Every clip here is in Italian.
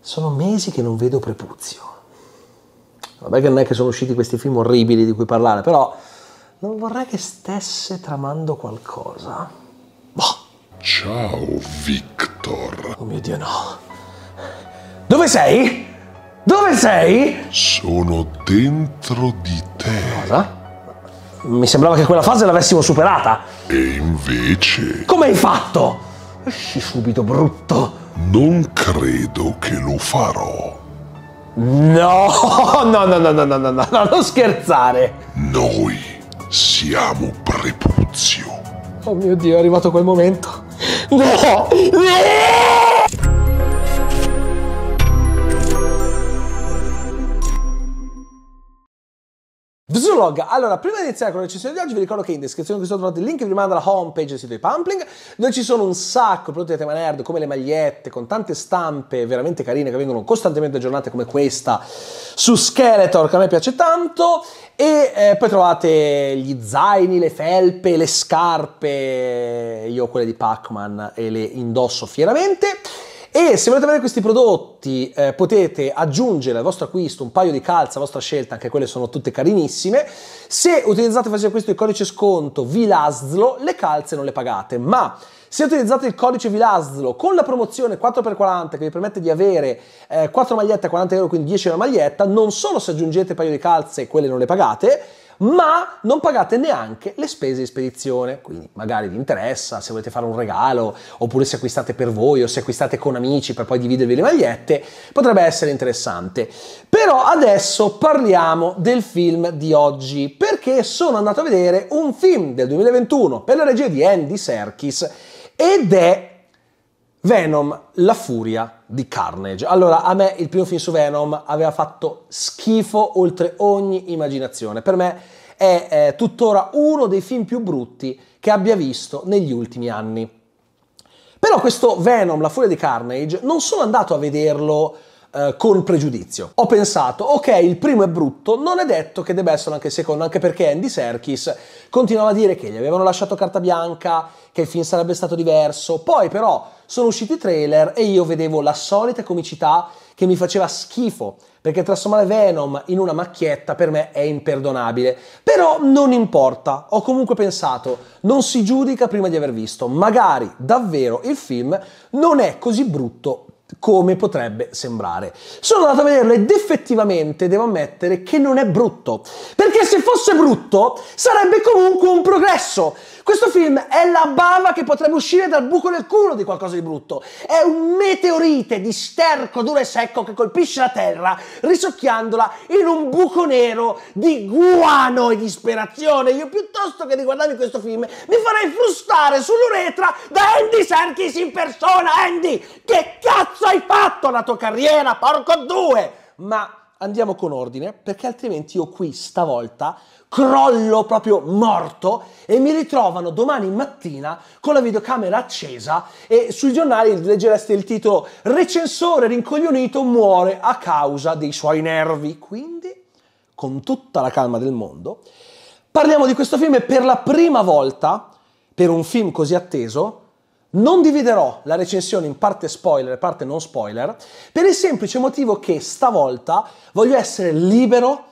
Sono mesi che non vedo Prepuzio. Vabbè che non è che sono usciti questi film orribili di cui parlare, però non vorrei che stesse tramando qualcosa. Boh. Ciao, Victor. Oh mio Dio, no. Dove sei? Dove sei? Sono dentro di te. Cosa? Mi sembrava che quella fase l'avessimo superata. E invece... Come hai fatto? Esci subito, brutto. Non credo che lo farò. No, no, no, no, no, no, no, no, non scherzare. Noi siamo prepuzio. Oh mio Dio, è arrivato quel momento. No! Bzulog, allora prima di iniziare con la recensione di oggi vi ricordo che in descrizione di questo trovate il link che vi rimanda alla homepage page del sito di Pumpling, dove ci sono un sacco di prodotti di tema nerd come le magliette con tante stampe veramente carine che vengono costantemente aggiornate come questa su Skeletor che a me piace tanto e eh, poi trovate gli zaini, le felpe, le scarpe, io ho quelle di Pac-Man e le indosso fieramente e se volete avere questi prodotti eh, potete aggiungere al vostro acquisto un paio di calze a vostra scelta, anche quelle sono tutte carinissime. Se utilizzate facendo questo il codice sconto VILASLO le calze non le pagate, ma se utilizzate il codice VILASLO con la promozione 4x40 che vi permette di avere eh, 4 magliette a 40 euro, quindi 10 euro a maglietta, non solo se aggiungete un paio di calze quelle non le pagate, ma non pagate neanche le spese di spedizione. Quindi magari vi interessa se volete fare un regalo, oppure se acquistate per voi o se acquistate con amici per poi dividervi le magliette, potrebbe essere interessante. Però adesso parliamo del film di oggi, perché sono andato a vedere un film del 2021 per la regia di Andy Serkis ed è Venom, la furia di Carnage. Allora, a me il primo film su Venom aveva fatto schifo oltre ogni immaginazione. Per me è eh, tuttora uno dei film più brutti che abbia visto negli ultimi anni. Però questo Venom, la furia di Carnage, non sono andato a vederlo eh, con pregiudizio. Ho pensato, ok, il primo è brutto, non è detto che debba essere anche il secondo, anche perché Andy Serkis continuava a dire che gli avevano lasciato carta bianca, che il film sarebbe stato diverso, poi però sono usciti i trailer e io vedevo la solita comicità che mi faceva schifo, perché trasformare Venom in una macchietta per me è imperdonabile. Però non importa, ho comunque pensato, non si giudica prima di aver visto, magari davvero il film non è così brutto come potrebbe sembrare. Sono andato a vederlo ed effettivamente devo ammettere che non è brutto, perché se fosse brutto sarebbe comunque un progresso. Questo film è la bava che potrebbe uscire dal buco del culo di qualcosa di brutto. È un meteorite di sterco duro e secco che colpisce la terra, risocchiandola in un buco nero di guano e disperazione. Io piuttosto che di questo film mi farei frustare sull'uretra da Andy Serkis in persona. Andy, che cazzo! cazzo hai fatto la tua carriera, porco due! Ma andiamo con ordine, perché altrimenti io qui stavolta crollo proprio morto e mi ritrovano domani mattina con la videocamera accesa e sui giornali leggereste il titolo Recensore rincoglionito muore a causa dei suoi nervi. Quindi, con tutta la calma del mondo, parliamo di questo film e per la prima volta, per un film così atteso, non dividerò la recensione in parte spoiler e parte non spoiler per il semplice motivo che stavolta voglio essere libero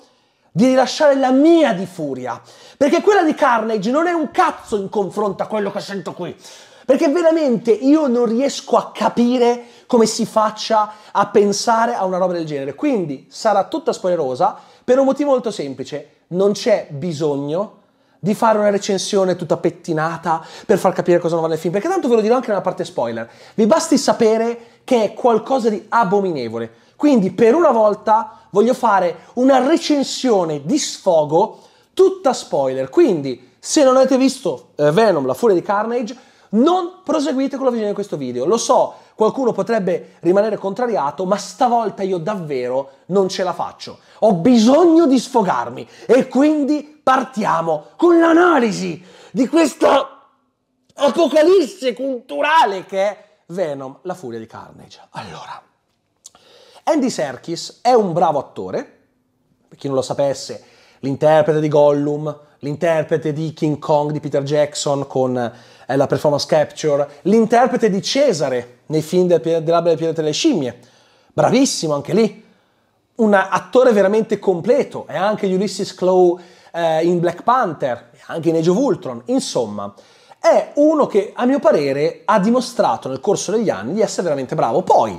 di rilasciare la mia di furia, perché quella di Carnage non è un cazzo in confronto a quello che sento qui. Perché veramente io non riesco a capire come si faccia a pensare a una roba del genere. Quindi sarà tutta spoilerosa per un motivo molto semplice. Non c'è bisogno di fare una recensione tutta pettinata per far capire cosa non va nel film, perché tanto ve lo dirò anche nella parte spoiler. Vi basti sapere che è qualcosa di abominevole. Quindi per una volta voglio fare una recensione di sfogo tutta spoiler. Quindi se non avete visto eh, Venom, la furia di Carnage, non proseguite con la visione di questo video. Lo so, Qualcuno potrebbe rimanere contrariato, ma stavolta io davvero non ce la faccio. Ho bisogno di sfogarmi e quindi partiamo con l'analisi di questa apocalisse culturale che è Venom, la furia di Carnage. Allora, Andy Serkis è un bravo attore, per chi non lo sapesse, l'interprete di Gollum, l'interprete di King Kong di Peter Jackson con è la performance capture, l'interprete di Cesare nei film del, dell'Alba del pianeta delle scimmie, bravissimo anche lì, un attore veramente completo, è anche Ulysses Clow eh, in Black Panther, anche in Age of Ultron, insomma, è uno che a mio parere ha dimostrato nel corso degli anni di essere veramente bravo. Poi,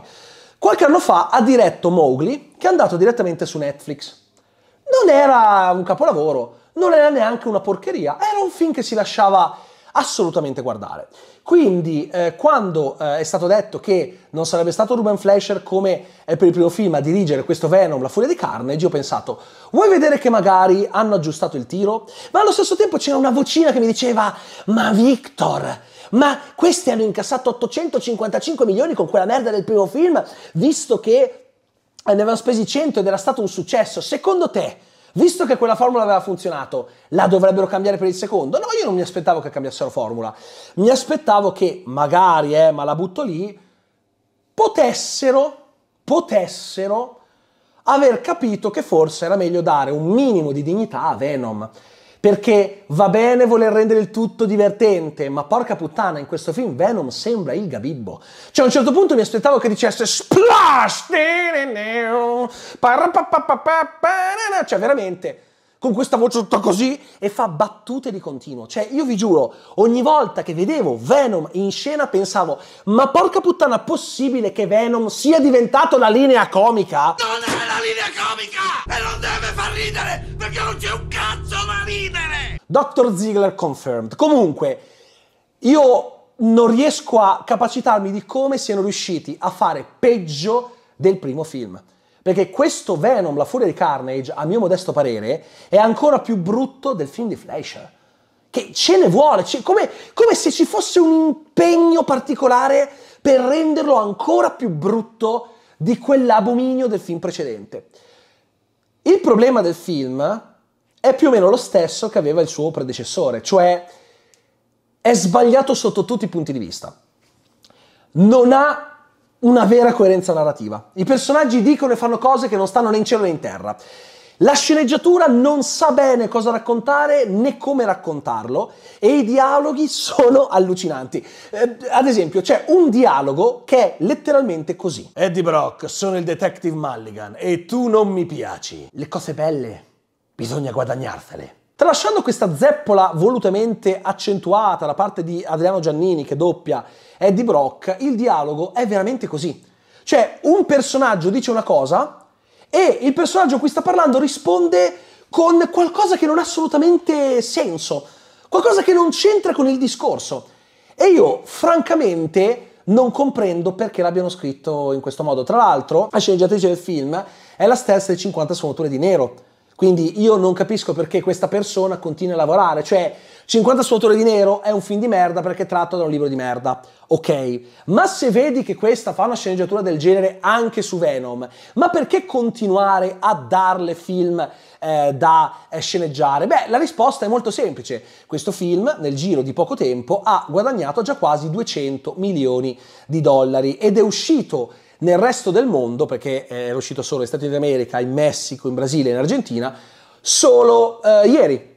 qualche anno fa ha diretto Mowgli, che è andato direttamente su Netflix. Non era un capolavoro, non era neanche una porcheria, era un film che si lasciava assolutamente guardare. Quindi, eh, quando eh, è stato detto che non sarebbe stato Ruben Fleischer come eh, per il primo film a dirigere questo Venom, La furia di Carnage, ho pensato, vuoi vedere che magari hanno aggiustato il tiro? Ma allo stesso tempo c'era una vocina che mi diceva, ma Victor, ma questi hanno incassato 855 milioni con quella merda del primo film, visto che ne avevano spesi 100 ed era stato un successo. Secondo te visto che quella formula aveva funzionato, la dovrebbero cambiare per il secondo? No, io non mi aspettavo che cambiassero formula. Mi aspettavo che magari, eh, ma la butto lì, potessero, potessero aver capito che forse era meglio dare un minimo di dignità a Venom. Perché va bene voler rendere il tutto divertente, ma porca puttana, in questo film Venom sembra il Gabibbo. Cioè, a un certo punto mi aspettavo che dicesse Splash! Cioè, veramente con questa voce tutta così e fa battute di continuo. Cioè, io vi giuro, ogni volta che vedevo Venom in scena pensavo, ma porca puttana, possibile che Venom sia diventato la linea comica? Non è la linea comica e non deve far ridere perché non c'è un cazzo da ridere! Dr. Ziegler confirmed. Comunque, io non riesco a capacitarmi di come siano riusciti a fare peggio del primo film. Perché questo Venom, la furia di Carnage, a mio modesto parere, è ancora più brutto del film di Fleischer. Che ce ne vuole, ce, come, come se ci fosse un impegno particolare per renderlo ancora più brutto di quell'abominio del film precedente. Il problema del film è più o meno lo stesso che aveva il suo predecessore, cioè è sbagliato sotto tutti i punti di vista. Non ha una vera coerenza narrativa. I personaggi dicono e fanno cose che non stanno né in cielo né in terra. La sceneggiatura non sa bene cosa raccontare né come raccontarlo e i dialoghi sono allucinanti. Eh, ad esempio, c'è un dialogo che è letteralmente così. Eddie Brock, sono il detective Mulligan e tu non mi piaci. Le cose belle bisogna guadagnarsele. Tralasciando questa zeppola volutamente accentuata da parte di Adriano Giannini che doppia Eddie Brock, il dialogo è veramente così. Cioè un personaggio dice una cosa e il personaggio a cui sta parlando risponde con qualcosa che non ha assolutamente senso, qualcosa che non c'entra con il discorso. E io francamente non comprendo perché l'abbiano scritto in questo modo. Tra l'altro, la sceneggiatrice del film è la stessa dei 50 sfumature di nero quindi io non capisco perché questa persona continua a lavorare, cioè 50 sfumature di nero è un film di merda perché tratto da un libro di merda. Ok, ma se vedi che questa fa una sceneggiatura del genere anche su Venom, ma perché continuare a darle film eh, da eh, sceneggiare? Beh, la risposta è molto semplice. Questo film, nel giro di poco tempo, ha guadagnato già quasi 200 milioni di dollari ed è uscito nel resto del mondo, perché è eh, uscito solo negli Stati Uniti d'America, in Messico, in Brasile, in Argentina, solo eh, ieri.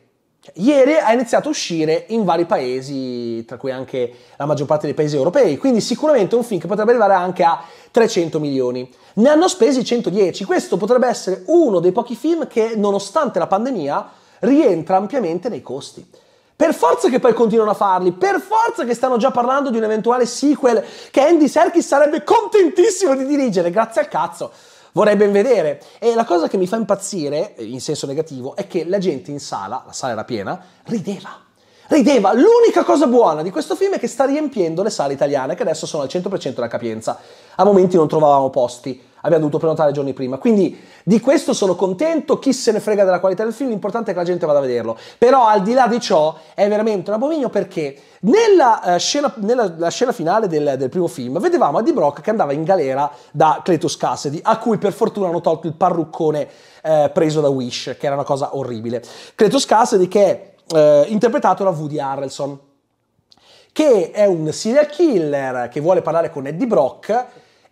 ieri ha iniziato a uscire in vari paesi, tra cui anche la maggior parte dei paesi europei, quindi sicuramente un film che potrebbe arrivare anche a 300 milioni. Ne hanno spesi 110, questo potrebbe essere uno dei pochi film che nonostante la pandemia rientra ampiamente nei costi. Per forza che poi continuano a farli, per forza che stanno già parlando di un eventuale sequel che Andy Serkis sarebbe contentissimo di dirigere, grazie al cazzo vorrei ben vedere. E la cosa che mi fa impazzire, eh, in senso negativo, è che la gente in sala, la sala era piena, rideva. Rideva, l'unica cosa buona di questo film è che sta riempiendo le sale italiane, che adesso sono al 100% della capienza. A momenti non trovavamo posti abbiamo dovuto prenotare giorni prima. Quindi di questo sono contento, chi se ne frega della qualità del film, l'importante è che la gente vada a vederlo. Però al di là di ciò è veramente un abominio perché nella, uh, scena, nella scena, finale del, del, primo film vedevamo Eddie Brock che andava in galera da Cletus Cassidy, a cui per fortuna hanno tolto il parruccone uh, preso da Wish, che era una cosa orribile. Cletus Cassidy che è uh, eh, interpretato da Woody Harrelson, che è un serial killer che vuole parlare con Eddie Brock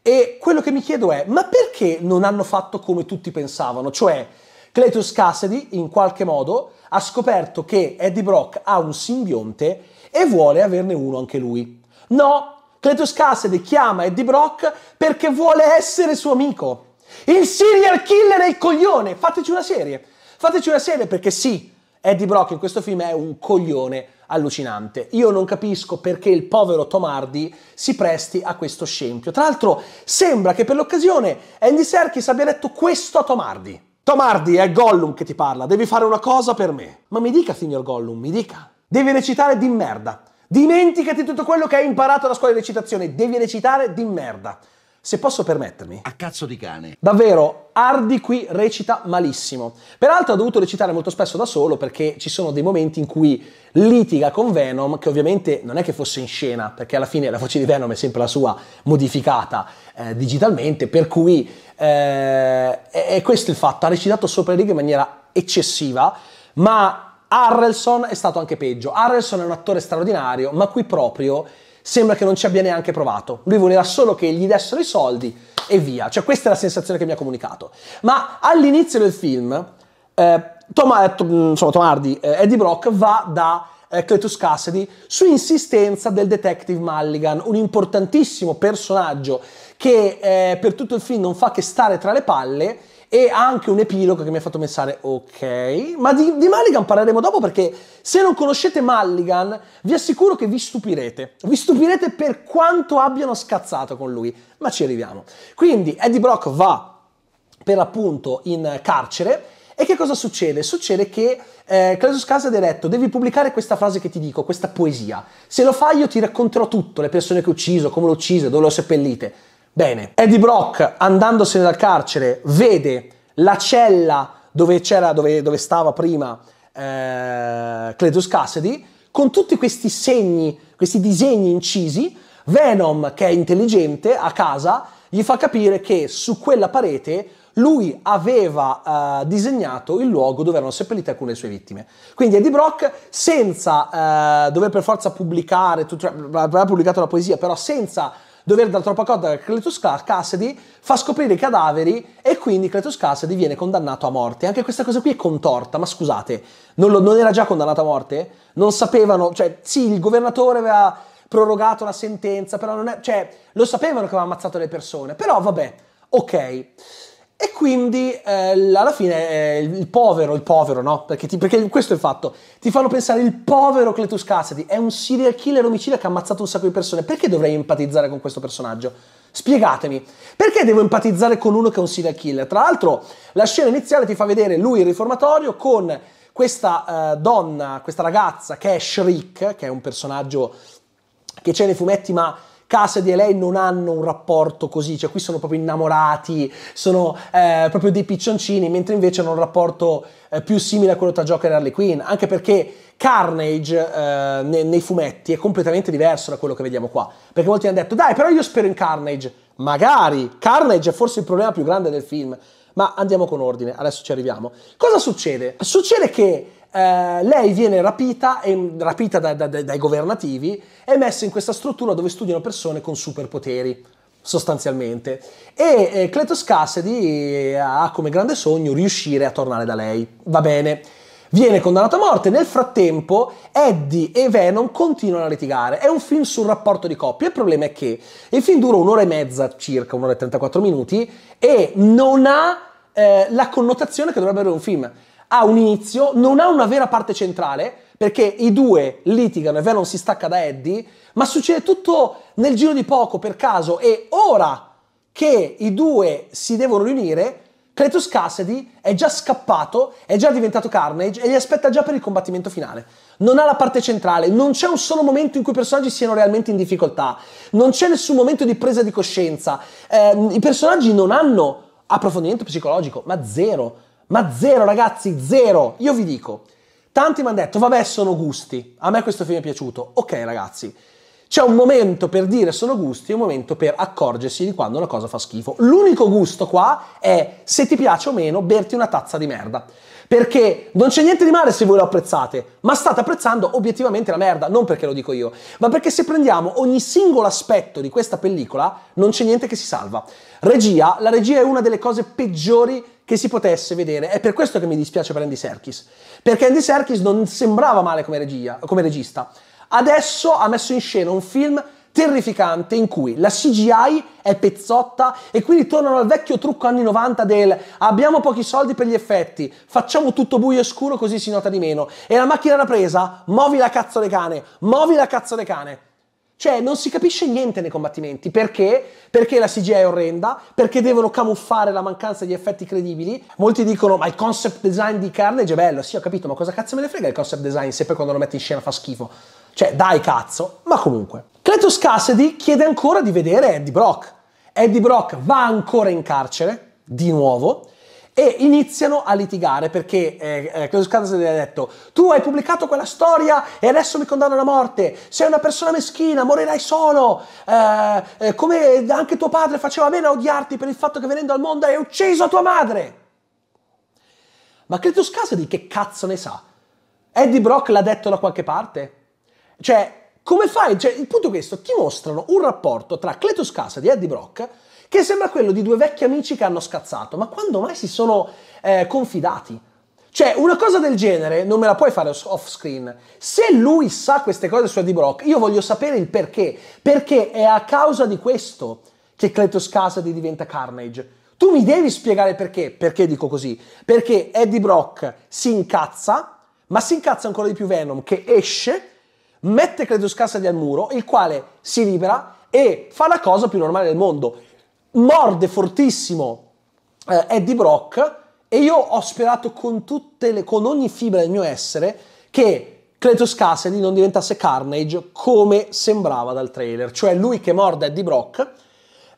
e quello che mi chiedo è, ma perché non hanno fatto come tutti pensavano? Cioè, Cletus Cassidy, in qualche modo, ha scoperto che Eddie Brock ha un simbionte e vuole averne uno anche lui. No, Cletus Cassidy chiama Eddie Brock perché vuole essere suo amico. Il serial killer è il coglione! Fateci una serie! Fateci una serie perché sì, Eddie Brock in questo film è un coglione, allucinante. Io non capisco perché il povero Tomardi si presti a questo scempio. Tra l'altro sembra che per l'occasione Andy Serkis abbia detto questo a Tomardi. Tomardi, è Gollum che ti parla, devi fare una cosa per me. Ma mi dica, signor Gollum, mi dica. Devi recitare di merda. Dimenticati tutto quello che hai imparato alla scuola di recitazione, devi recitare di merda se posso permettermi. A cazzo di cane. Davvero, Hardy qui recita malissimo. Peraltro ha dovuto recitare molto spesso da solo perché ci sono dei momenti in cui litiga con Venom, che ovviamente non è che fosse in scena, perché alla fine la voce di Venom è sempre la sua modificata eh, digitalmente, per cui eh, è questo il fatto, ha recitato sopra le righe in maniera eccessiva, ma Harrelson è stato anche peggio. Harrelson è un attore straordinario, ma qui proprio sembra che non ci abbia neanche provato. Lui voleva solo che gli dessero i soldi e via. Cioè, questa è la sensazione che mi ha comunicato. Ma all'inizio del film, eh, eh, Tom, insomma, Tom Hardy, eh, Eddie Brock va da eh, Cletus Cassidy su insistenza del detective Mulligan, un importantissimo personaggio che eh, per tutto il film non fa che stare tra le palle e anche un epilogo che mi ha fatto pensare, ok, ma di, di Mulligan parleremo dopo perché se non conoscete Mulligan vi assicuro che vi stupirete, vi stupirete per quanto abbiano scazzato con lui, ma ci arriviamo. Quindi Eddie Brock va per l'appunto in carcere e che cosa succede? Succede che eh, Clausus Casa ha detto devi pubblicare questa frase che ti dico, questa poesia. Se lo fai io ti racconterò tutto, le persone che ho ucciso, come l'ho ucciso, dove l'ho seppellite. Bene, Eddie Brock andandosene dal carcere vede la cella dove, dove, dove stava prima eh, Cletus Cassidy, con tutti questi segni, questi disegni incisi, Venom, che è intelligente, a casa, gli fa capire che su quella parete lui aveva eh, disegnato il luogo dove erano seppellite alcune sue vittime. Quindi Eddie Brock, senza eh, dover per forza pubblicare, aveva pubblicato la poesia, però senza dover dare troppa corda a Cletus Cassidy, fa scoprire i cadaveri e quindi Cletus Cassidy viene condannato a morte. Anche questa cosa qui è contorta, ma scusate, non, lo, non era già condannato a morte? Non sapevano, cioè sì, il governatore aveva prorogato la sentenza, però non è, cioè lo sapevano che aveva ammazzato le persone, però vabbè, ok. E quindi eh, alla fine eh, il povero, il povero, no? Perché, ti, perché, questo è il fatto. Ti fanno pensare il povero Cletus Cassidy è un serial killer omicida che ha ammazzato un sacco di persone. Perché dovrei empatizzare con questo personaggio? Spiegatemi, perché devo empatizzare con uno che è un serial killer? Tra l'altro, la scena iniziale ti fa vedere lui in riformatorio con questa eh, donna, questa ragazza che è Shriek, che è un personaggio che c'è nei fumetti ma Cassidy e lei non hanno un rapporto così, cioè qui sono proprio innamorati, sono eh, proprio dei piccioncini, mentre invece hanno un rapporto eh, più simile a quello tra Joker e Harley Quinn, anche perché Carnage eh, nei, nei, fumetti è completamente diverso da quello che vediamo qua, perché molti hanno detto dai però io spero in Carnage, magari Carnage è forse il problema più grande del film, ma andiamo con ordine, adesso ci arriviamo. Cosa succede? Succede che eh, lei viene rapita, e, rapita da, da, dai governativi e messa in questa struttura dove studiano persone con superpoteri sostanzialmente. E eh, Cletus Cassidy eh, ha come grande sogno riuscire a tornare da lei. Va bene. Viene condannato a morte. Nel frattempo, Eddie e Venom continuano a litigare. È un film sul rapporto di coppia. Il problema è che il film dura un'ora e mezza circa, un'ora e 34 minuti, e non ha eh, la connotazione che dovrebbe avere un film ha un inizio, non ha una vera parte centrale, perché i due litigano e Venom si stacca da Eddie, ma succede tutto nel giro di poco, per caso, e ora che i due si devono riunire, Cletus Cassidy è già scappato, è già diventato Carnage e li aspetta già per il combattimento finale. Non ha la parte centrale, non c'è un solo momento in cui i personaggi siano realmente in difficoltà, non c'è nessun momento di presa di coscienza, eh, i personaggi non hanno approfondimento psicologico, ma zero. Ma zero ragazzi, zero! Io vi dico, tanti mi hanno detto, vabbè sono gusti, a me questo film è piaciuto. Ok ragazzi, c'è un momento per dire sono gusti e un momento per accorgersi di quando una cosa fa schifo. L'unico gusto qua è, se ti piace o meno, berti una tazza di merda. Perché non c'è niente di male se voi lo apprezzate, ma state apprezzando obiettivamente la merda, non perché lo dico io, ma perché se prendiamo ogni singolo aspetto di questa pellicola, non c'è niente che si salva. Regia, la regia è una delle cose peggiori che si potesse vedere. È per questo che mi dispiace per Andy Serkis, perché Andy Serkis non sembrava male come, regia, come regista. Adesso ha messo in scena un film terrificante in cui la CGI è pezzotta e quindi tornano al vecchio trucco anni 90 del abbiamo pochi soldi per gli effetti, facciamo tutto buio e scuro così si nota di meno. E la macchina da presa, muovi la cazzo cane, muovi la cazzo cane. Cioè, non si capisce niente nei combattimenti. Perché? Perché la CGI è orrenda, perché devono camuffare la mancanza di effetti credibili. Molti dicono, ma il concept design di Carnage è bello. Sì, ho capito, ma cosa cazzo me ne frega il concept design se poi quando lo metti in scena fa schifo? Cioè, dai cazzo. Ma comunque. Cletus Cassidy chiede ancora di vedere Eddie Brock. Eddie Brock va ancora in carcere, di nuovo, e iniziano a litigare perché eh, eh, Claudius gli ha detto tu hai pubblicato quella storia e adesso mi condannano a morte, sei una persona meschina, morirai solo, eh, eh, come anche tuo padre faceva bene a odiarti per il fatto che venendo al mondo hai ucciso tua madre. Ma Claudius Cazzo di che cazzo ne sa? Eddie Brock l'ha detto da qualche parte? Cioè, come fai? Cioè, il punto è questo, ti mostrano un rapporto tra Cletus Casa di Eddie Brock che sembra quello di due vecchi amici che hanno scazzato, ma quando mai si sono eh, confidati? Cioè, una cosa del genere non me la puoi fare off screen. Se lui sa queste cose su Eddie Brock, io voglio sapere il perché. Perché è a causa di questo che Cletus Casady diventa Carnage. Tu mi devi spiegare perché. Perché dico così? Perché Eddie Brock si incazza, ma si incazza ancora di più Venom, che esce, mette Cletus Casady al muro, il quale si libera e fa la cosa più normale del mondo morde fortissimo eh, Eddie Brock e io ho sperato con, le, con ogni fibra del mio essere che Cletus Cassidy non diventasse Carnage come sembrava dal trailer, cioè lui che morde Eddie Brock,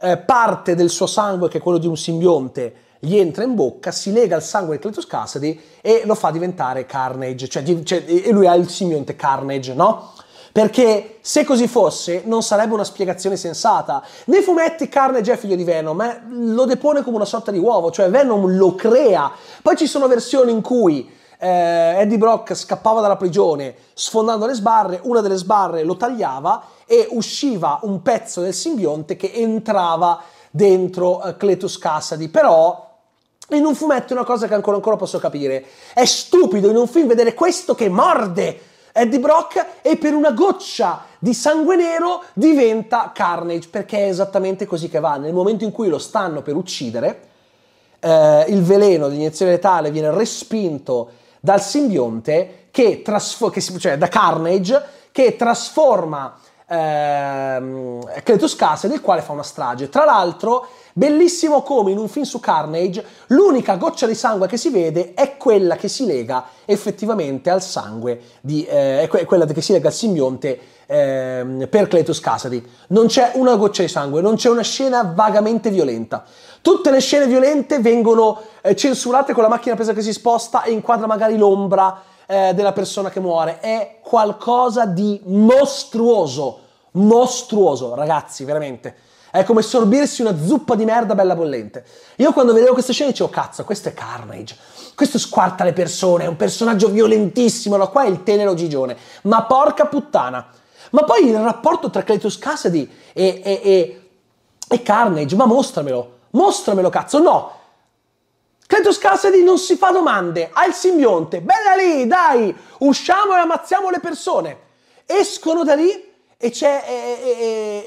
eh, parte del suo sangue che è quello di un simbionte gli entra in bocca, si lega al sangue di Cletus Cassidy e lo fa diventare Carnage, cioè, cioè e lui ha il simbionte Carnage, no? Perché se così fosse non sarebbe una spiegazione sensata. Nei fumetti Carnage è figlio di Venom, eh, lo depone come una sorta di uovo, cioè Venom lo crea. Poi ci sono versioni in cui eh, Eddie Brock scappava dalla prigione sfondando le sbarre, una delle sbarre lo tagliava e usciva un pezzo del simbionte che entrava dentro eh, Cletus Cassidy, però in un fumetto è una cosa che ancora, ancora posso capire. È stupido in un film vedere questo che morde Eddie Brock e per una goccia di sangue nero diventa Carnage, perché è esattamente così che va. Nel momento in cui lo stanno per uccidere, eh, il veleno di iniezione letale viene respinto dal simbionte che, trasfo- che si- cioè da Carnage che trasforma ehm, Cletus Cassidy, del quale fa una strage. Tra l'altro Bellissimo come in un film su Carnage l'unica goccia di sangue che si vede è quella che si lega effettivamente al sangue, di, eh, è quella che si lega al simbionte eh, per Cletus Cassidy. Non c'è una goccia di sangue, non c'è una scena vagamente violenta. Tutte le scene violente vengono eh, censurate con la macchina presa che si sposta e inquadra magari l'ombra eh, della persona che muore. È qualcosa di mostruoso, mostruoso, ragazzi, veramente. È come sorbirsi una zuppa di merda bella bollente. Io quando vedevo questa scena dicevo, cazzo, questo è Carnage. Questo squarta le persone, è un personaggio violentissimo. No, qua è il tenero Gigione. Ma porca puttana. Ma poi il rapporto tra Cletus Cassidy e, e, e, e Carnage, ma mostramelo. Mostramelo, cazzo. No, Cletus Cassidy non si fa domande, ha il simbionte, bella lì, dai, usciamo e ammazziamo le persone. Escono da lì e c'è, e,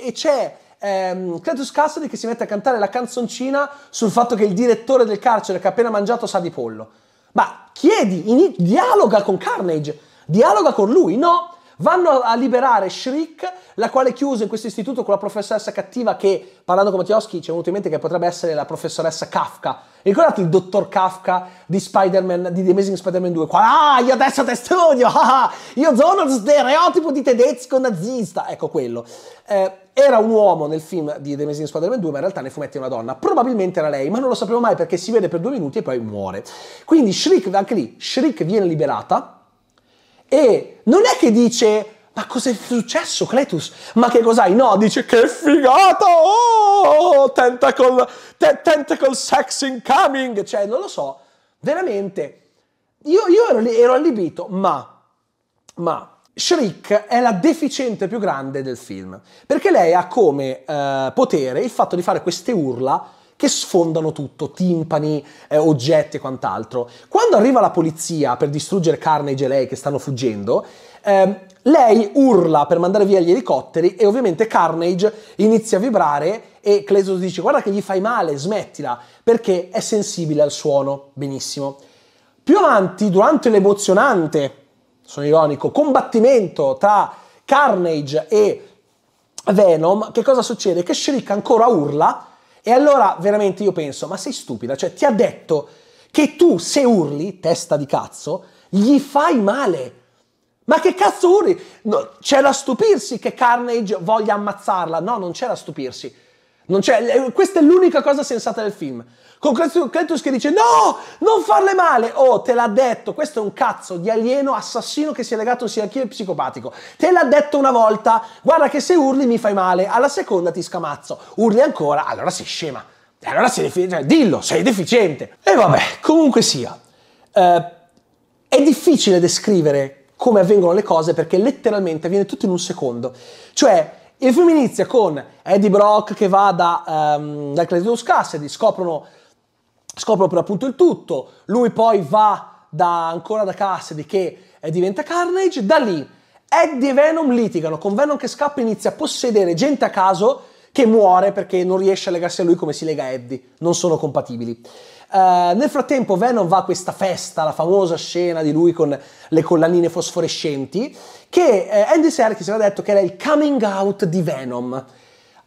e, e c'è ehm, Cletus Cassidy che si mette a cantare la canzoncina sul fatto che il direttore del carcere che ha appena mangiato sa di pollo. Ma chiedi, in, dialoga con Carnage, dialoga con lui, no? Vanno a liberare Shriek, la quale chiuse in questo istituto con la professoressa cattiva che, parlando con Mattioschi, ci è venuto in mente che potrebbe essere la professoressa Kafka. Ricordate il dottor Kafka di Spider-Man, di The Amazing Spider-Man 2? Qua, ah, io adesso te studio, ah, ah, io sono lo stereotipo eh, di tedesco nazista. Ecco quello. Eh, era un uomo nel film di The Amazing Spider-Man 2, ma in realtà nei fumetti è una donna. Probabilmente era lei, ma non lo sapremo mai perché si vede per due minuti e poi muore. Quindi Shriek, anche lì, Shriek viene liberata e non è che dice, ma cos'è successo Cletus? Ma che cos'hai? No, dice, che figata! Oh, tentacle, te- tentacle sex incoming! Cioè, non lo so, veramente. Io, io ero, ero allibito, ma, ma Shriek è la deficiente più grande del film, perché lei ha come eh, potere il fatto di fare queste urla che sfondano tutto, timpani, eh, oggetti e quant'altro. Quando arriva la polizia per distruggere Carnage e lei che stanno fuggendo, eh, lei urla per mandare via gli elicotteri e ovviamente Carnage inizia a vibrare e Cletus dice guarda che gli fai male, smettila, perché è sensibile al suono. Benissimo. Più avanti, durante l'emozionante, sono ironico, combattimento tra Carnage e Venom, che cosa succede? Che Shriek ancora urla e allora veramente io penso, ma sei stupida, cioè ti ha detto che tu se urli, testa di cazzo, gli fai male. Ma che cazzo urli? No, c'è da stupirsi che Carnage voglia ammazzarla. No, non c'è da stupirsi. È, eh, questa è l'unica cosa sensata del film. Con Kratos che dice: No, non farle male! Oh, te l'ha detto, questo è un cazzo di alieno assassino che si è legato sia a chi è psicopatico. Te l'ha detto una volta, guarda che se urli mi fai male, alla seconda ti scamazzo. Urli ancora, allora sei scema. Allora sei deficiente, cioè, dillo, sei deficiente. E vabbè, comunque sia. Eh, è difficile descrivere come avvengono le cose perché letteralmente avviene tutto in un secondo. Cioè il film inizia con Eddie Brock che va da, um, dal Clayton Cassidy, scoprono, scoprono per appunto il tutto, lui poi va da, ancora da Cassidy che eh, diventa Carnage, da lì Eddie e Venom litigano, con Venom che scappa inizia a possedere gente a caso che muore perché non riesce a legarsi a lui come si lega Eddie, non sono compatibili. Eh, nel frattempo Venom va a questa festa, la famosa scena di lui con le collanine fosforescenti, che uh, Andy Serkis aveva detto che era il coming out di Venom.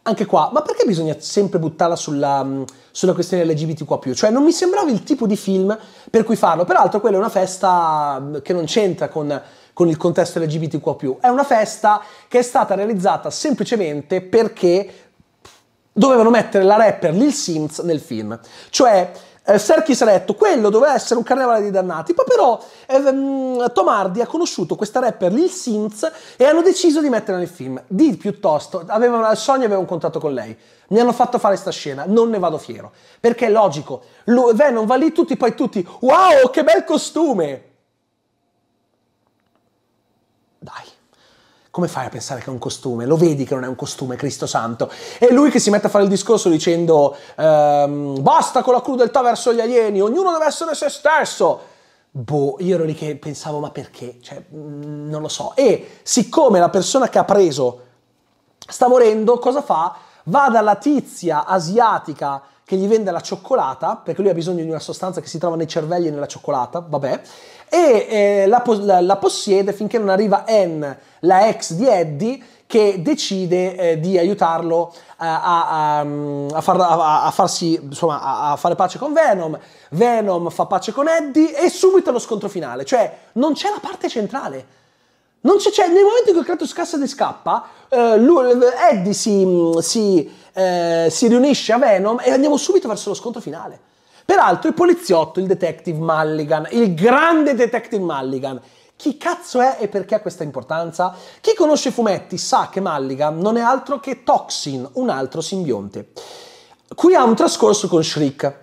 Anche qua, ma perché bisogna sempre buttarla sulla, mm, sulla questione LGBTQ+, cioè non mi sembrava il tipo di film per cui farlo, peraltro quella è una festa mm, che non c'entra con, con il contesto LGBTQ+, è una festa che è stata realizzata semplicemente perché dovevano mettere la rapper Lil Sims nel film, cioè eh, Serkis Retto, quello doveva essere un carnevale di dannati, poi però ehm, Tom Hardy ha conosciuto questa rapper Lil Sims e hanno deciso di metterla nel film. Di piuttosto, aveva, Sony aveva un contatto con lei, mi hanno fatto fare sta scena, non ne vado fiero, perché è logico, lui, Venom va lì tutti, poi tutti, wow che bel costume! Dai come fai a pensare che è un costume? Lo vedi che non è un costume, Cristo Santo. E lui che si mette a fare il discorso dicendo ehm, basta con la crudeltà verso gli alieni, ognuno deve essere se stesso. Boh, io ero lì che pensavo ma perché? Cioè, mm, non lo so. E siccome la persona che ha preso sta morendo, cosa fa? Va dalla tizia asiatica che gli vende la cioccolata, perché lui ha bisogno di una sostanza che si trova nei cervelli e nella cioccolata, vabbè, e eh, la, la, la, possiede finché non arriva Anne, la ex di Eddie, che decide eh, di aiutarlo eh, mm, a, a, a, far, a, farsi, insomma, a fare pace con Venom. Venom fa pace con Eddie e subito lo scontro finale, cioè non c'è la parte centrale. Non c'è, cioè, nel momento in cui Kratos scassa di scappa, eh, lui, Eddie si, mm, si, eh, si riunisce a Venom e andiamo subito verso lo scontro finale. Peraltro il poliziotto, il detective Mulligan, il grande detective Mulligan, chi cazzo è e perché ha questa importanza? Chi conosce fumetti sa che Mulligan non è altro che Toxin, un altro simbionte. Qui ha un trascorso con Shriek,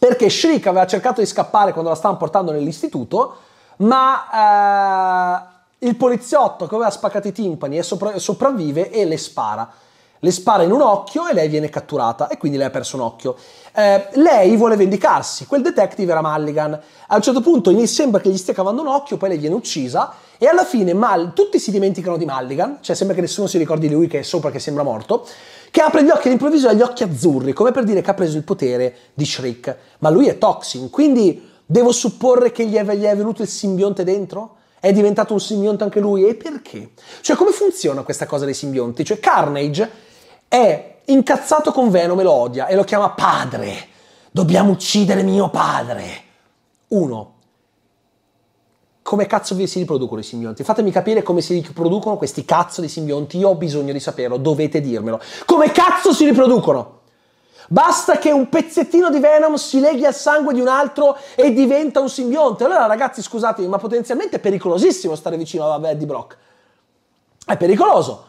perché Shriek aveva cercato di scappare quando la stavano portando nell'istituto, ma eh, il poliziotto che aveva spaccato i timpani sopravvive e le spara le spara in un occhio e lei viene catturata e quindi lei ha perso un occhio. Eh, lei vuole vendicarsi, quel detective era Mulligan. A un certo punto gli sembra che gli stia cavando un occhio, poi lei viene uccisa e alla fine Mal- tutti si dimenticano di Mulligan, cioè sembra che nessuno si ricordi di lui che è sopra, che sembra morto, che apre gli occhi all'improvviso e ha gli occhi azzurri, come per dire che ha preso il potere di Shriek. Ma lui è Toxin, quindi devo supporre che gli è, gli è venuto il simbionte dentro? È diventato un simbionte anche lui? E perché? Cioè come funziona questa cosa dei simbionti? Cioè Carnage è incazzato con Venom e lo odia e lo chiama padre. Dobbiamo uccidere mio padre. Uno, come cazzo vi si riproducono i simbionti? Fatemi capire come si riproducono questi cazzo di simbionti. Io ho bisogno di saperlo, dovete dirmelo. Come cazzo si riproducono? Basta che un pezzettino di Venom si leghi al sangue di un altro e diventa un simbionte. Allora, ragazzi, scusatemi, ma potenzialmente è pericolosissimo stare vicino a Eddie Brock. È pericoloso.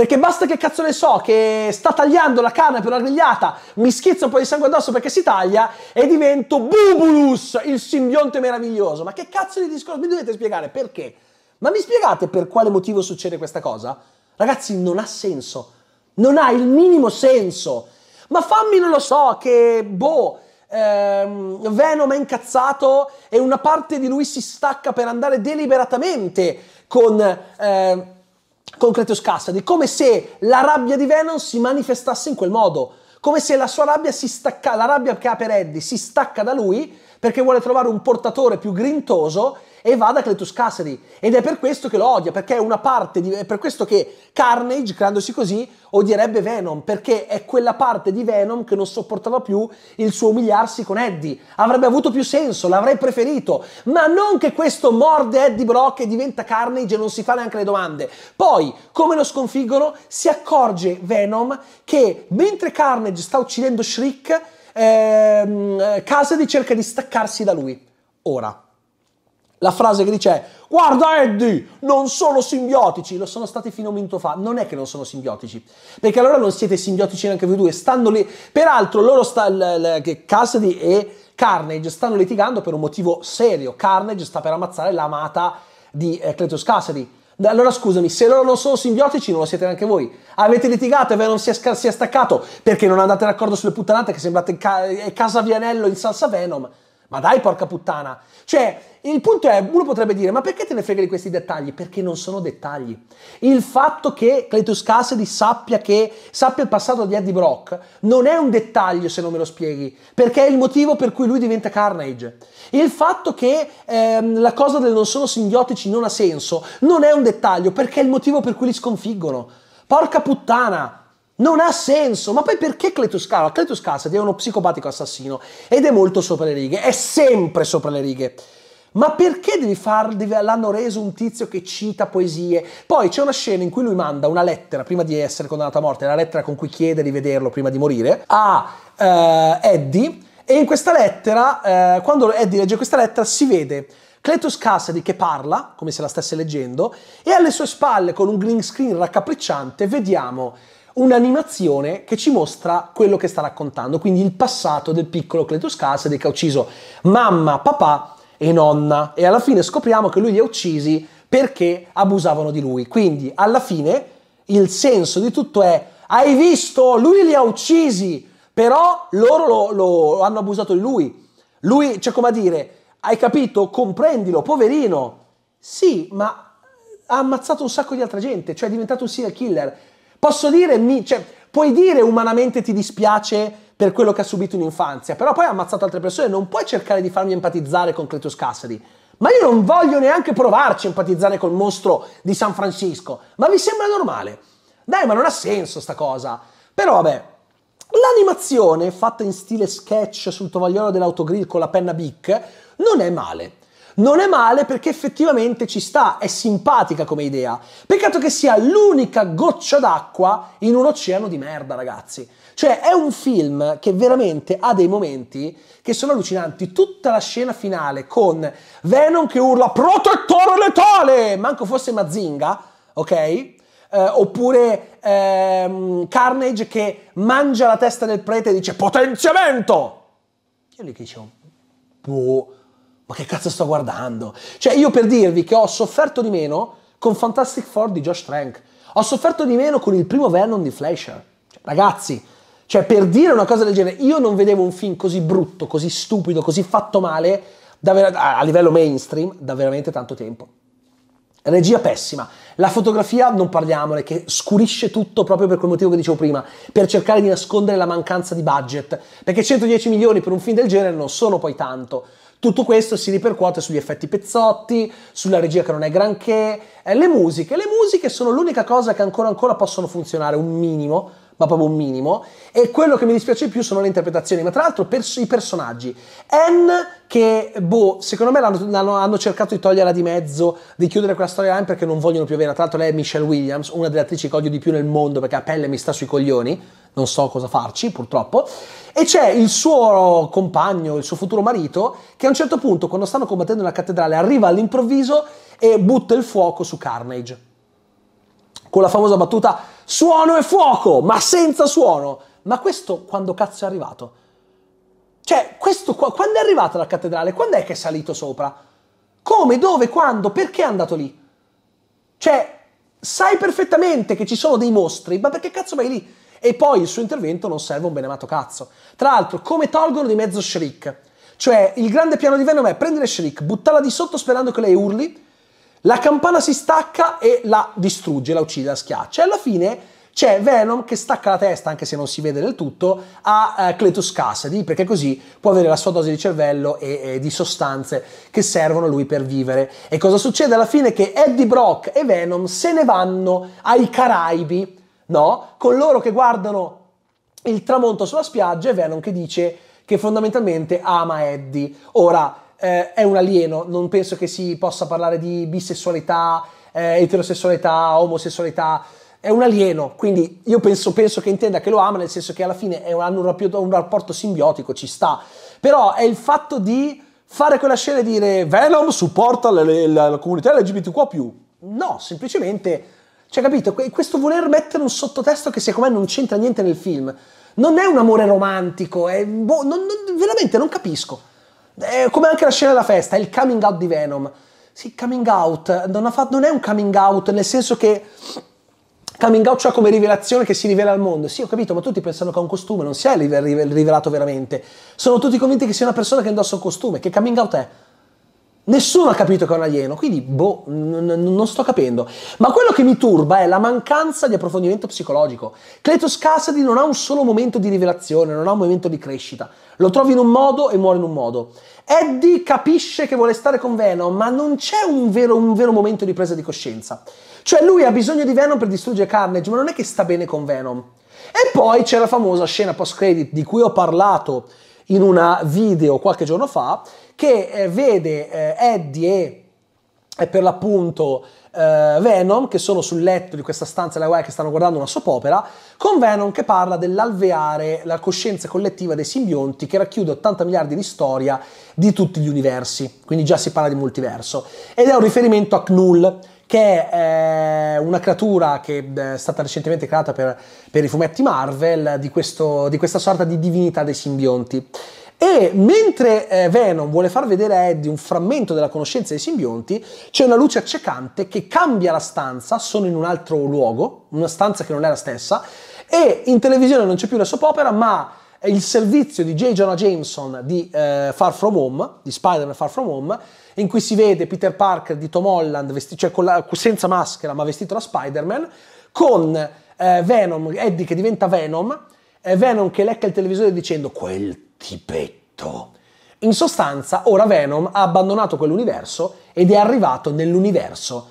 Perché basta che cazzo ne so, che sta tagliando la carne per una grigliata, mi schizza un po' di sangue addosso perché si taglia e divento Bubulus, il simbionte meraviglioso. Ma che cazzo di discorso? Mi dovete spiegare perché? Ma mi spiegate per quale motivo succede questa cosa? Ragazzi, non ha senso. Non ha il minimo senso. Ma fammi, non lo so, che boh. Ehm, Venom è incazzato e una parte di lui si stacca per andare deliberatamente con eh, con Kratos Cassidy, come se la rabbia di Venom si manifestasse in quel modo, come se la sua rabbia si stacca, la rabbia che ha per Eddie si stacca da lui perché vuole trovare un portatore più grintoso e va da Cletus Cassidy. Ed è per questo che lo odia, perché è una parte di... è per questo che Carnage, creandosi così, odierebbe Venom, perché è quella parte di Venom che non sopportava più il suo umiliarsi con Eddie. Avrebbe avuto più senso, l'avrei preferito, ma non che questo morde Eddie Brock e diventa Carnage e non si fa neanche le domande. Poi, come lo sconfiggono, si accorge Venom che mentre Carnage sta uccidendo Shriek, ehm, Cassidy cerca di staccarsi da lui. Ora, la frase che dice è, guarda Eddie, non sono simbiotici, lo sono stati fino a un minuto fa. Non è che non sono simbiotici, perché allora non siete simbiotici neanche voi due, Stanno lì. Peraltro loro, sta, l, l, Cassidy e Carnage stanno litigando per un motivo serio. Carnage sta per ammazzare l'amata di eh, Cletus Cassidy. Allora scusami, se loro non sono simbiotici non lo siete neanche voi. Avete litigato e ve non si è, si è staccato perché non andate d'accordo sulle puttanate che sembrate ca- Casa Vianello in salsa Venom. Ma dai porca puttana. Cioè, il punto è, uno potrebbe dire, ma perché te ne frega di questi dettagli? Perché non sono dettagli. Il fatto che Cletus Cassidy sappia, che, sappia il passato di Eddie Brock non è un dettaglio se non me lo spieghi, perché è il motivo per cui lui diventa Carnage. Il fatto che ehm, la cosa del non sono simbiotici non ha senso non è un dettaglio, perché è il motivo per cui li sconfiggono. Porca puttana! Non ha senso, ma poi perché Cletus Cassidy? Cletus Cassidy è uno psicopatico assassino ed è molto sopra le righe, è sempre sopra le righe. Ma perché devi far, devi, l'hanno reso un tizio che cita poesie? Poi c'è una scena in cui lui manda una lettera prima di essere condannato a morte, una lettera con cui chiede di vederlo prima di morire, a uh, Eddie. E in questa lettera, uh, quando Eddie legge questa lettera, si vede Cletus Cassidy che parla, come se la stesse leggendo, e alle sue spalle, con un green screen raccapricciante, vediamo un'animazione che ci mostra quello che sta raccontando, quindi il passato del piccolo Cletus Cassidy che ha ucciso mamma, papà e nonna. E alla fine scopriamo che lui li ha uccisi perché abusavano di lui. Quindi alla fine il senso di tutto è, hai visto, lui li ha uccisi, però loro lo, lo hanno abusato di lui. Lui, c'è cioè, come a dire, hai capito, comprendilo, poverino. Sì, ma ha ammazzato un sacco di altra gente, cioè è diventato un serial killer. Posso dire, mi, cioè, puoi dire umanamente ti dispiace per quello che ha subito in infanzia, però poi ha ammazzato altre persone, non puoi cercare di farmi empatizzare con Cletus Cassidy. Ma io non voglio neanche provarci a empatizzare col mostro di San Francisco, ma mi sembra normale. Dai, ma non ha senso sta cosa. Però vabbè, l'animazione fatta in stile sketch sul tovagliolo dell'autogrill con la penna Bic non è male. Non è male perché effettivamente ci sta, è simpatica come idea. Peccato che sia l'unica goccia d'acqua in un oceano di merda, ragazzi. Cioè è un film che veramente ha dei momenti che sono allucinanti. Tutta la scena finale con Venom che urla protettore letale, manco fosse Mazinga, ok? Eh, oppure ehm, Carnage che mangia la testa del prete e dice potenziamento. Io lì che dicevo, boh, ma che cazzo sto guardando? Cioè io per dirvi che ho sofferto di meno con Fantastic Four di Josh Trank, ho sofferto di meno con il primo Venom di Fleischer. Cioè, ragazzi, cioè, per dire una cosa del genere, io non vedevo un film così brutto, così stupido, così fatto male, ver- a livello mainstream, da veramente tanto tempo. Regia pessima. La fotografia, non parliamone, che scurisce tutto proprio per quel motivo che dicevo prima, per cercare di nascondere la mancanza di budget, perché 110 milioni per un film del genere non sono poi tanto. Tutto questo si ripercuote sugli effetti pezzotti, sulla regia che non è granché, eh, le musiche. Le musiche sono l'unica cosa che ancora ancora possono funzionare un minimo, ma proprio un minimo. E quello che mi dispiace di più sono le interpretazioni, ma tra l'altro pers- i personaggi. Anne che, boh, secondo me l'hanno, l'hanno, hanno cercato di toglierla di mezzo, di chiudere quella storyline perché non vogliono più avere. Tra l'altro lei è Michelle Williams, una delle attrici che odio di più nel mondo perché a pelle mi sta sui coglioni, non so cosa farci purtroppo. E c'è il suo compagno, il suo futuro marito, che a un certo punto, quando stanno combattendo nella cattedrale, arriva all'improvviso e butta il fuoco su Carnage. Con la famosa battuta suono e fuoco, ma senza suono. Ma questo quando cazzo è arrivato? Cioè, questo qua, quando è arrivato alla cattedrale? Quando è che è salito sopra? Come, dove, quando, perché è andato lì? Cioè, sai perfettamente che ci sono dei mostri, ma perché cazzo vai lì? E poi il suo intervento non serve un benemato cazzo. Tra l'altro, come tolgono di mezzo Shriek? Cioè, il grande piano di Venom è prendere Shriek, buttarla di sotto sperando che lei urli, la campana si stacca e la distrugge, la uccide, la schiaccia. E alla fine c'è Venom che stacca la testa, anche se non si vede del tutto, a eh, Cletus Cassidy, perché così può avere la sua dose di cervello e, e di sostanze che servono lui per vivere. E cosa succede alla fine? Che Eddie Brock e Venom se ne vanno ai Caraibi, no? Con loro che guardano il tramonto sulla spiaggia e Venom che dice che fondamentalmente ama Eddie. Ora, eh, è un alieno, non penso che si possa parlare di bisessualità, eh, eterosessualità, omosessualità, è un alieno, quindi io penso, penso, che intenda che lo ama, nel senso che alla fine un, hanno un rapporto, un rapporto simbiotico, ci sta, però è il fatto di fare quella scena e dire Venom supporta le, le, la, comunità LGBTQ+, no, semplicemente, cioè capito, questo voler mettere un sottotesto che secondo me non c'entra niente nel film, non è un amore romantico, è, boh, non, non, veramente non capisco. Eh, come anche la scena della festa, il coming out di Venom. Sì, coming out, non, fatto, non è un coming out, nel senso che coming out cioè come rivelazione che si rivela al mondo. Sì, ho capito, ma tutti pensano che è un costume, non si è rivelato veramente. Sono tutti convinti che sia una persona che indossa un costume. Che coming out è? Nessuno ha capito che è un alieno, quindi boh, n- n- non sto capendo. Ma quello che mi turba è la mancanza di approfondimento psicologico. Cletus Cassidy non ha un solo momento di rivelazione, non ha un momento di crescita. Lo trovi in un modo e muore in un modo. Eddie capisce che vuole stare con Venom, ma non c'è un vero, un vero momento di presa di coscienza. Cioè lui ha bisogno di Venom per distruggere Carnage, ma non è che sta bene con Venom. E poi c'è la famosa scena post-credit di cui ho parlato in un video qualche giorno fa, che eh, vede eh, Eddie e per l'appunto eh, Venom, che sono sul letto di questa stanza della guerra che stanno guardando una soap opera, con Venom che parla dell'alveare la coscienza collettiva dei simbionti che racchiude 80 miliardi di storia di tutti gli universi, quindi già si parla di multiverso, ed è un riferimento a Knull, che è eh, una creatura che eh, è stata recentemente creata per, per i fumetti Marvel, di, questo, di questa sorta di divinità dei simbionti. E mentre eh, Venom vuole far vedere a Eddie un frammento della conoscenza dei simbionti, c'è una luce accecante che cambia la stanza, sono in un altro luogo, una stanza che non è la stessa, e in televisione non c'è più la soap opera, ma il servizio di J. Jonah Jameson di eh, Far From Home, di Spider-Man Far From Home, in cui si vede Peter Parker di Tom Holland, vesti- cioè la, senza maschera ma vestito da Spider-Man, con eh, Venom, Eddie che diventa Venom, eh, Venom che lecca il televisore dicendo quel Tibetto. In sostanza, ora Venom ha abbandonato quell'universo ed è arrivato nell'universo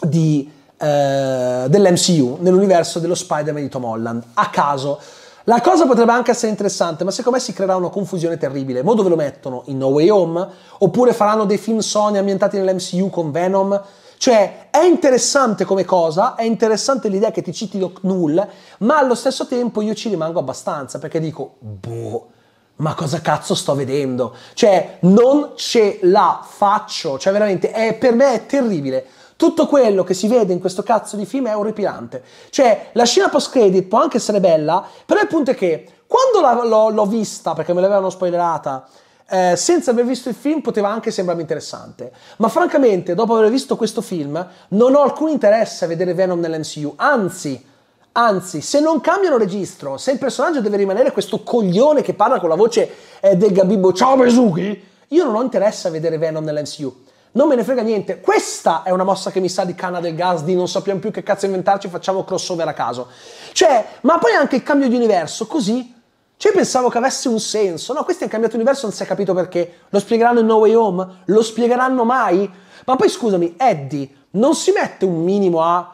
di, eh, dell'MCU, nell'universo dello Spider-Man di Tom Holland, a caso. La cosa potrebbe anche essere interessante, ma secondo me si creerà una confusione terribile. Mo dove lo mettono? In No Way Home? Oppure faranno dei film Sony ambientati nell'MCU con Venom? Cioè, è interessante come cosa, è interessante l'idea che ti citi Doc Null, ma allo stesso tempo io ci rimango abbastanza, perché dico, boh ma cosa cazzo sto vedendo? Cioè, non ce la faccio, cioè veramente, è, per me è terribile. Tutto quello che si vede in questo cazzo di film è orripilante. Cioè, la scena post-credit può anche essere bella, però il punto è che quando l'ho, l'ho vista, perché me l'avevano spoilerata, eh, senza aver visto il film poteva anche sembrarmi interessante. Ma francamente, dopo aver visto questo film, non ho alcun interesse a vedere Venom nell'MCU. Anzi, Anzi, se non cambiano registro, se il personaggio deve rimanere questo coglione che parla con la voce eh, del gabibbo Ciao Mesuki, io non ho interesse a vedere Venom nell'MCU. Non me ne frega niente. Questa è una mossa che mi sa di canna del gas, di non sappiamo più che cazzo inventarci, facciamo crossover a caso. Cioè, ma poi anche il cambio di universo, così. Cioè, pensavo che avesse un senso. No, questi hanno cambiato universo, non si è capito perché. Lo spiegheranno in No Way Home? Lo spiegheranno mai? Ma poi scusami, Eddie non si mette un minimo a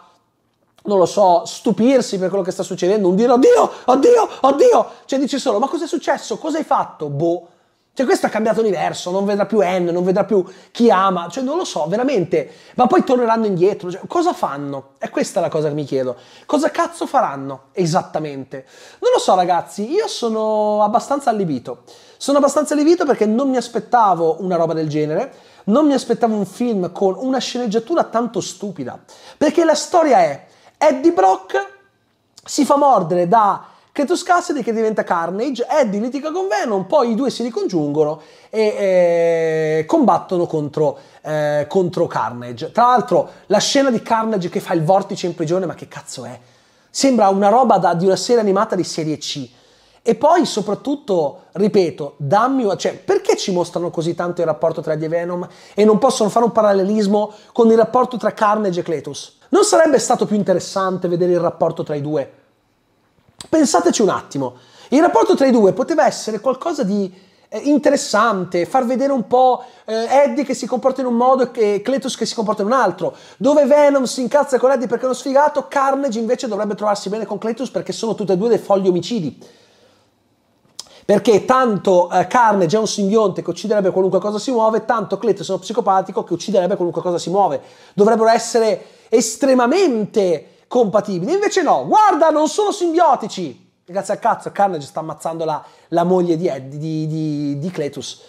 non lo so, stupirsi per quello che sta succedendo, un dire oddio, oddio, oddio, cioè dici solo ma cos'è successo, cosa hai fatto, boh. Cioè questo ha cambiato universo, non vedrà più N, non vedrà più chi ama, cioè non lo so, veramente. Ma poi torneranno indietro, cioè, cosa fanno? È questa la cosa che mi chiedo. Cosa cazzo faranno esattamente? Non lo so ragazzi, io sono abbastanza allibito. Sono abbastanza allibito perché non mi aspettavo una roba del genere, non mi aspettavo un film con una sceneggiatura tanto stupida, perché la storia è Eddie Brock si fa mordere da Kratos Cassidy che diventa Carnage, Eddie litiga con Venom, poi i due si ricongiungono e eh, combattono contro, eh, contro Carnage. Tra l'altro la scena di Carnage che fa il vortice in prigione, ma che cazzo è? Sembra una roba da, di una serie animata di serie C. E poi soprattutto, ripeto, dammi, cioè, perché ci mostrano così tanto il rapporto tra Eddie e Venom e non possono fare un parallelismo con il rapporto tra Carnage e Cletus? Non sarebbe stato più interessante vedere il rapporto tra i due? Pensateci un attimo. Il rapporto tra i due poteva essere qualcosa di eh, interessante, far vedere un po' eh, Eddie che si comporta in un modo e Cletus che si comporta in un altro. Dove Venom si incazza con Eddie perché è uno sfigato, Carnage invece dovrebbe trovarsi bene con Cletus perché sono tutte e due dei fogli omicidi. Perché tanto eh, Carnage è un simbionte che ucciderebbe qualunque cosa si muove, tanto Cletus è uno psicopatico che ucciderebbe qualunque cosa si muove. Dovrebbero essere estremamente compatibili. Invece no, guarda, non sono simbiotici. Grazie al cazzo, Carnage sta ammazzando la, la moglie di, Ed, di, di, di Cletus.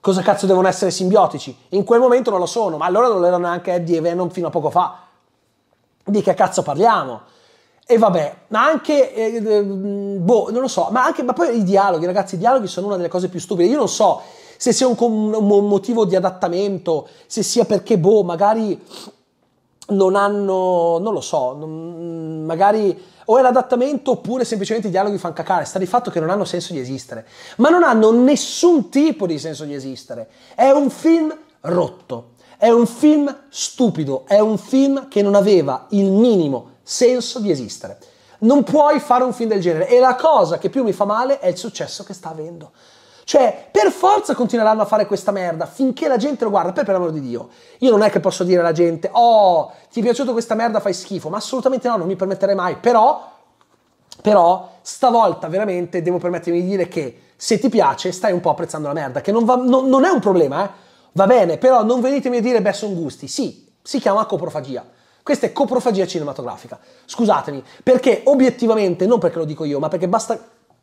Cosa cazzo devono essere simbiotici? In quel momento non lo sono, ma allora non lo erano neanche Eddie e Venom fino a poco fa. Di che cazzo parliamo? E vabbè, ma anche, eh, eh, boh, non lo so, ma anche, ma poi i dialoghi, ragazzi, i dialoghi sono una delle cose più stupide. Io non so se sia un, un motivo di adattamento, se sia perché, boh, magari non hanno, non lo so, non, magari o è l'adattamento oppure semplicemente i dialoghi fanno cacare, sta di fatto che non hanno senso di esistere, ma non hanno nessun tipo di senso di esistere, è un film rotto, è un film stupido, è un film che non aveva il minimo senso di esistere. Non puoi fare un film del genere e la cosa che più mi fa male è il successo che sta avendo. Cioè, per forza continueranno a fare questa merda finché la gente lo guarda, per, per l'amor di Dio. Io non è che posso dire alla gente, oh, ti è piaciuta questa merda, fai schifo, ma assolutamente no, non mi permetterei mai. Però, però, stavolta veramente devo permettermi di dire che se ti piace stai un po' apprezzando la merda, che non, va, no, non è un problema, eh. Va bene, però non venitemi a dire, beh, sono gusti. Sì, si chiama coprofagia. Questa è coprofagia cinematografica. Scusatemi, perché obiettivamente, non perché lo dico io, ma perché basta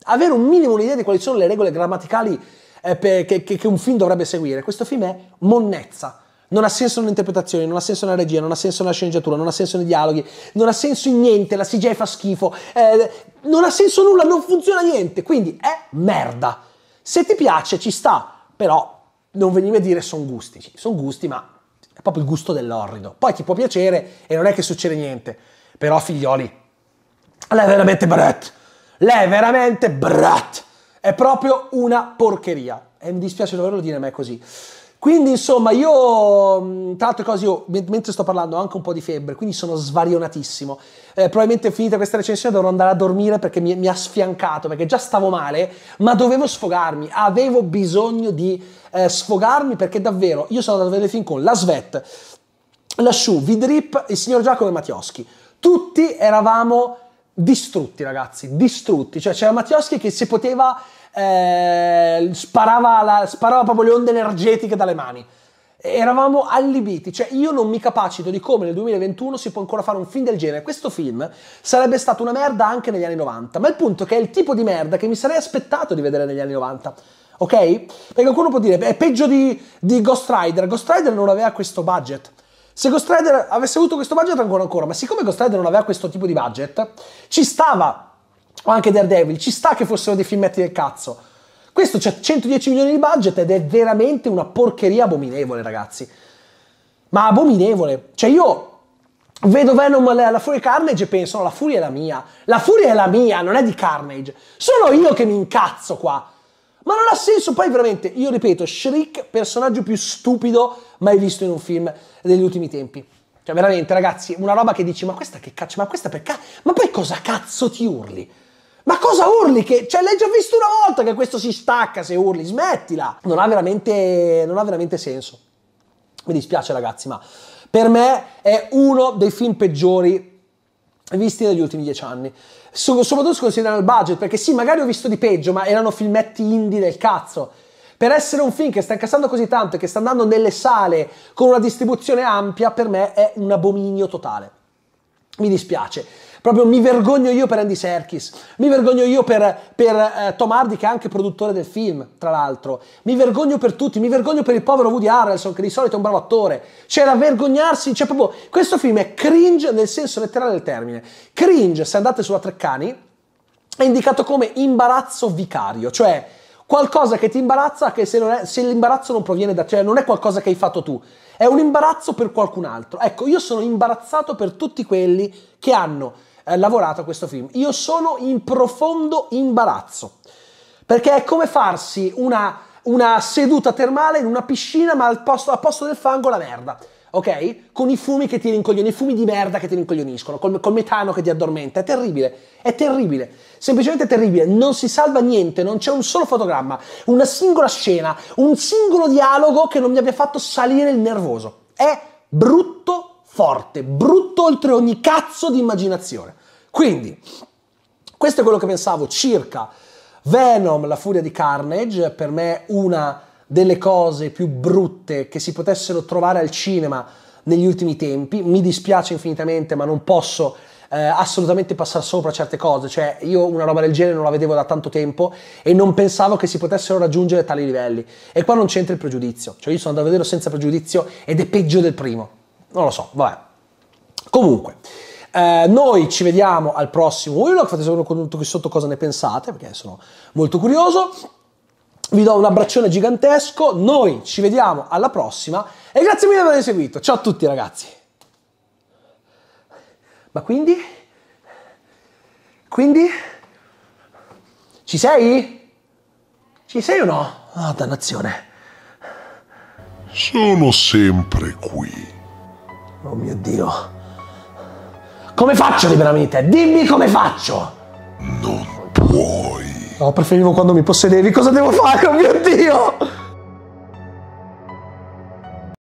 avere un minimo un'idea di quali sono le regole grammaticali eh, per, che, che, che un film dovrebbe seguire. Questo film è monnezza. Non ha senso un'interpretazione, non ha senso una regia, non ha senso una sceneggiatura, non ha senso nei dialoghi, non ha senso in niente, la CGI fa schifo, eh, non ha senso nulla, non funziona niente, quindi è merda. Se ti piace ci sta, però non venire a dire sono gusti, sono gusti ma è proprio il gusto dell'orrido. Poi ti può piacere e non è che succede niente, però figlioli, lei è veramente Brett lei è veramente brat. È proprio una porcheria. E mi dispiace doverlo dire, ma è così. Quindi, insomma, io mm, tra l'altro cose, io mentre sto parlando ho anche un po' di febbre, quindi sono svarionatissimo. Eh, probabilmente finita questa recensione dovrò andare a dormire perché mi, mi, ha sfiancato, perché già stavo male, ma dovevo sfogarmi, avevo bisogno di eh, sfogarmi perché davvero io sono andato a vedere film con La Svet, La Shoe, Vidrip, il signor Giacomo e Mattioschi. Tutti eravamo distrutti ragazzi, distrutti, cioè c'era Mattioschi che si poteva, eh, sparava, la, sparava proprio le onde energetiche dalle mani, eravamo allibiti, cioè io non mi capacito di come nel 2021 si può ancora fare un film del genere, questo film sarebbe stato una merda anche negli anni 90, ma il punto è che è il tipo di merda che mi sarei aspettato di vedere negli anni 90, ok? Perché qualcuno può dire, è peggio di, di Ghost Rider, Ghost Rider non aveva questo budget, se Ghost Rider avesse avuto questo budget ancora ancora, ma siccome Ghost Rider non aveva questo tipo di budget, ci stava, o anche Daredevil, ci sta che fossero dei filmetti del cazzo. Questo c'è 110 milioni di budget ed è veramente una porcheria abominevole, ragazzi. Ma abominevole. Cioè io vedo Venom la, Furia Carnage e penso, no, la Furia è la mia. La Furia è la mia, non è di Carnage. Sono io che mi incazzo qua. Ma non ha senso, poi veramente, io ripeto, Shriek, personaggio più stupido mai visto in un film degli ultimi tempi. Cioè, veramente, ragazzi, una roba che dici, ma questa che cazzo, ma questa per cazzo, ma poi cosa cazzo ti urli? Ma cosa urli? Che, cioè, l'hai già visto una volta che questo si stacca se urli, smettila! Non ha veramente, non ha veramente senso. Mi dispiace, ragazzi, ma per me è uno dei film peggiori visti negli ultimi dieci anni. soprattutto se considerano il budget, perché sì, magari ho visto di peggio, ma erano filmetti indie del cazzo per essere un film che sta incassando così tanto e che sta andando nelle sale con una distribuzione ampia, per me è un abominio totale. Mi dispiace. Proprio mi vergogno io per Andy Serkis, mi vergogno io per, per eh, Tom Hardy che è anche produttore del film, tra l'altro. Mi vergogno per tutti, mi vergogno per il povero Woody Harrelson che di solito è un bravo attore. C'è cioè, da vergognarsi, cioè proprio questo film è cringe nel senso letterale del termine. Cringe, se andate sulla Treccani, è indicato come imbarazzo vicario, cioè Qualcosa che ti imbarazza, che se, è, se l'imbarazzo non proviene da te, cioè non è qualcosa che hai fatto tu, è un imbarazzo per qualcun altro. Ecco, io sono imbarazzato per tutti quelli che hanno eh, lavorato a questo film. Io sono in profondo imbarazzo. Perché è come farsi una, una seduta termale in una piscina, ma al posto, al posto del fango la merda ok? Con i fumi che ti rincoglioniscono, i fumi di merda che ti rincoglioniscono, col, col metano che ti addormenta, è terribile, è terribile, semplicemente terribile, non si salva niente, non c'è un solo fotogramma, una singola scena, un singolo dialogo che non mi abbia fatto salire il nervoso. È brutto forte, brutto oltre ogni cazzo di immaginazione. Quindi, questo è quello che pensavo circa Venom, la furia di Carnage, per me una delle cose più brutte che si potessero trovare al cinema negli ultimi tempi. Mi dispiace infinitamente, ma non posso eh, assolutamente passare sopra certe cose. Cioè, io una roba del genere non la vedevo da tanto tempo e non pensavo che si potessero raggiungere tali livelli. E qua non c'entra il pregiudizio. Cioè, io sono andato a vederlo senza pregiudizio ed è peggio del primo. Non lo so, vabbè. Comunque. Eh, noi ci vediamo al prossimo vlog, fate sapere con tutto qui sotto cosa ne pensate perché sono molto curioso vi do un abbraccione gigantesco, noi ci vediamo alla prossima e grazie mille per aver seguito. Ciao a tutti ragazzi. Ma quindi? Quindi? Ci sei? Ci sei o no? Ah, oh, dannazione. Sono sempre qui. Oh mio Dio. Come faccio liberamente? Dimmi come faccio! Non puoi. No, preferivo quando mi possedevi. Cosa devo fare? Oh mio Dio!